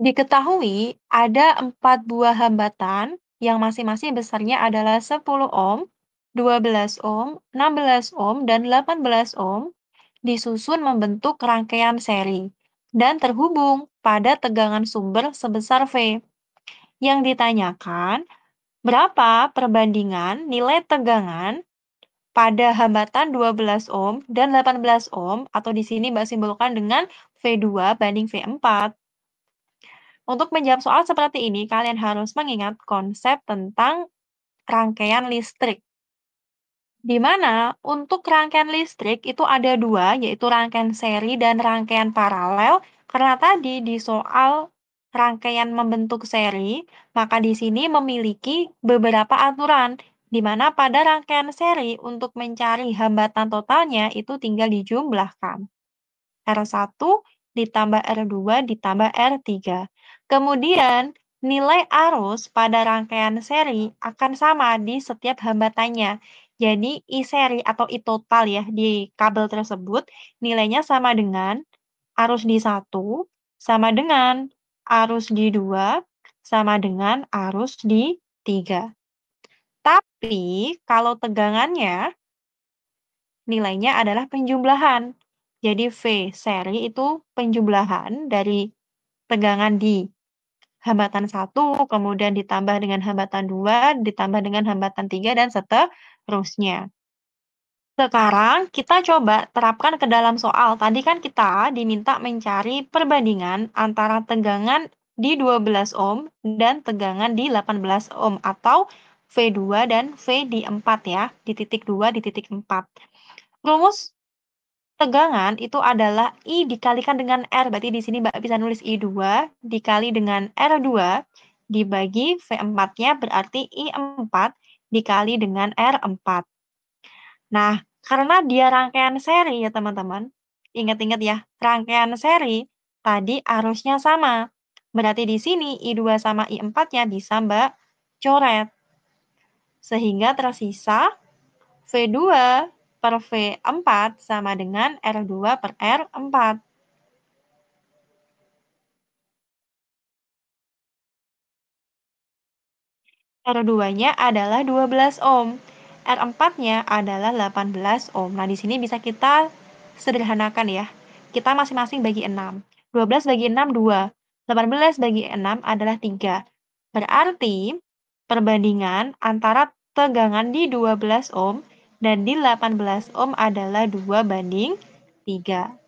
Diketahui ada empat buah hambatan yang masing-masing besarnya adalah 10 ohm, 12 ohm, 16 ohm, dan 18 ohm disusun membentuk rangkaian seri dan terhubung pada tegangan sumber sebesar V. Yang ditanyakan, berapa perbandingan nilai tegangan pada hambatan 12 ohm dan 18 ohm atau di sini Mbak simbolkan dengan V2 banding V4. Untuk menjawab soal seperti ini, kalian harus mengingat konsep tentang rangkaian listrik. Di mana untuk rangkaian listrik itu ada dua, yaitu rangkaian seri dan rangkaian paralel. Karena tadi di soal rangkaian membentuk seri, maka di sini memiliki beberapa aturan, di mana pada rangkaian seri untuk mencari hambatan totalnya itu tinggal dijumlahkan. R1 ditambah R2 ditambah R3. Kemudian nilai arus pada rangkaian seri akan sama di setiap hambatannya. Jadi I seri atau I total ya di kabel tersebut nilainya sama dengan arus di 1 sama dengan arus di 2 sama dengan arus di 3. Tapi kalau tegangannya nilainya adalah penjumlahan. Jadi V seri itu penjumlahan dari tegangan di hambatan satu, kemudian ditambah dengan hambatan dua, ditambah dengan hambatan tiga dan seterusnya. Sekarang kita coba terapkan ke dalam soal. Tadi kan kita diminta mencari perbandingan antara tegangan di 12 ohm dan tegangan di 18 ohm atau V2 dan V di 4 ya, di titik 2, di titik 4. Rumus tegangan itu adalah I dikalikan dengan R. Berarti di sini Mbak bisa nulis I2 dikali dengan R2 dibagi V4-nya berarti I4 dikali dengan R4. Nah, karena dia rangkaian seri ya teman-teman, ingat-ingat ya, rangkaian seri tadi arusnya sama. Berarti di sini I2 sama I4-nya bisa Mbak coret. Sehingga tersisa V2 per V4 sama dengan R2 per R4. R2-nya adalah 12 ohm. R4-nya adalah 18 ohm. Nah, di sini bisa kita sederhanakan ya. Kita masing-masing bagi 6. 12 bagi 6, 2. 18 bagi 6 adalah 3. Berarti, perbandingan antara tegangan di 12 ohm dan di 18 ohm adalah 2 banding 3.